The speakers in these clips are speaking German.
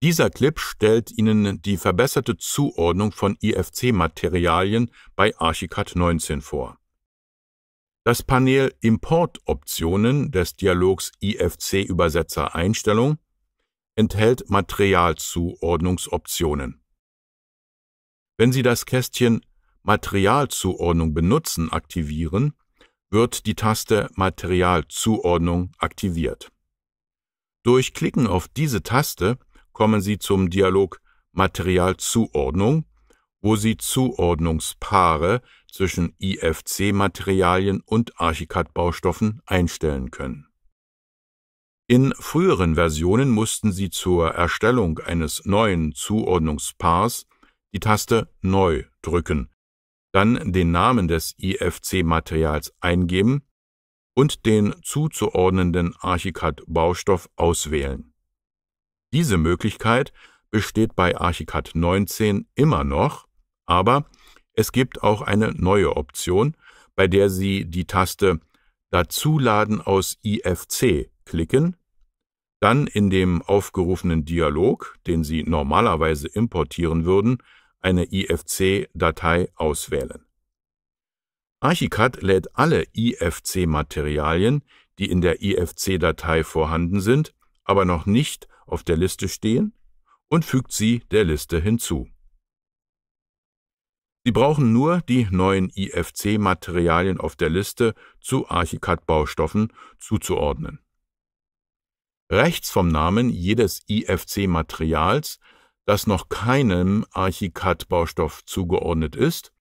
Dieser Clip stellt Ihnen die verbesserte Zuordnung von IFC-Materialien bei Archicad 19 vor. Das Panel Importoptionen des Dialogs IFC-Übersetzer-Einstellung enthält Materialzuordnungsoptionen. Wenn Sie das Kästchen Materialzuordnung benutzen aktivieren, wird die Taste Materialzuordnung aktiviert. Durch Klicken auf diese Taste kommen Sie zum Dialog Materialzuordnung, wo Sie Zuordnungspaare zwischen IFC-Materialien und Archicad-Baustoffen einstellen können. In früheren Versionen mussten Sie zur Erstellung eines neuen Zuordnungspaars die Taste Neu drücken, dann den Namen des IFC-Materials eingeben und den zuzuordnenden Archicad-Baustoff auswählen. Diese Möglichkeit besteht bei Archicad 19 immer noch, aber es gibt auch eine neue Option, bei der Sie die Taste Dazuladen aus IFC klicken, dann in dem aufgerufenen Dialog, den Sie normalerweise importieren würden, eine IFC-Datei auswählen. Archicad lädt alle IFC-Materialien, die in der IFC-Datei vorhanden sind, aber noch nicht auf der Liste stehen und fügt sie der Liste hinzu. Sie brauchen nur die neuen IFC-Materialien auf der Liste zu Archicad-Baustoffen zuzuordnen. Rechts vom Namen jedes IFC-Materials, das noch keinem Archicad-Baustoff zugeordnet ist,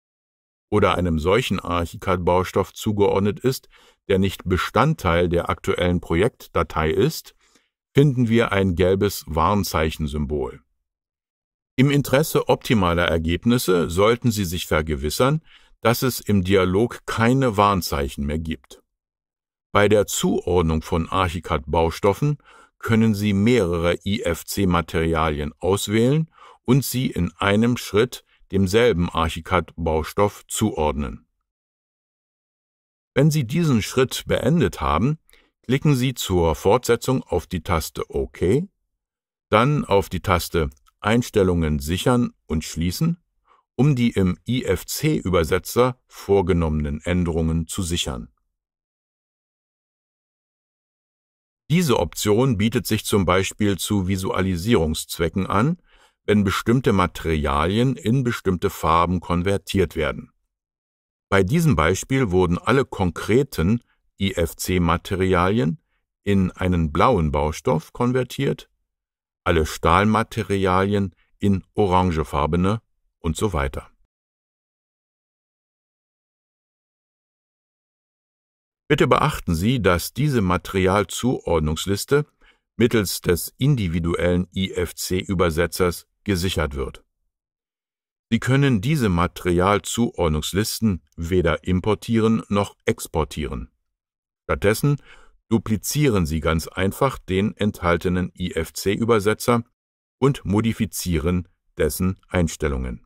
oder einem solchen Archicad-Baustoff zugeordnet ist, der nicht Bestandteil der aktuellen Projektdatei ist, finden wir ein gelbes Warnzeichensymbol. Im Interesse optimaler Ergebnisse sollten Sie sich vergewissern, dass es im Dialog keine Warnzeichen mehr gibt. Bei der Zuordnung von Archicad-Baustoffen können Sie mehrere IFC-Materialien auswählen und sie in einem Schritt demselben Archicad-Baustoff zuordnen. Wenn Sie diesen Schritt beendet haben, klicken Sie zur Fortsetzung auf die Taste OK, dann auf die Taste Einstellungen sichern und schließen, um die im IFC-Übersetzer vorgenommenen Änderungen zu sichern. Diese Option bietet sich zum Beispiel zu Visualisierungszwecken an, wenn bestimmte Materialien in bestimmte Farben konvertiert werden. Bei diesem Beispiel wurden alle konkreten IFC-Materialien in einen blauen Baustoff konvertiert, alle Stahlmaterialien in orangefarbene und so weiter. Bitte beachten Sie, dass diese Materialzuordnungsliste mittels des individuellen IFC-Übersetzers gesichert wird. Sie können diese Materialzuordnungslisten weder importieren noch exportieren. Stattdessen duplizieren Sie ganz einfach den enthaltenen IFC-Übersetzer und modifizieren dessen Einstellungen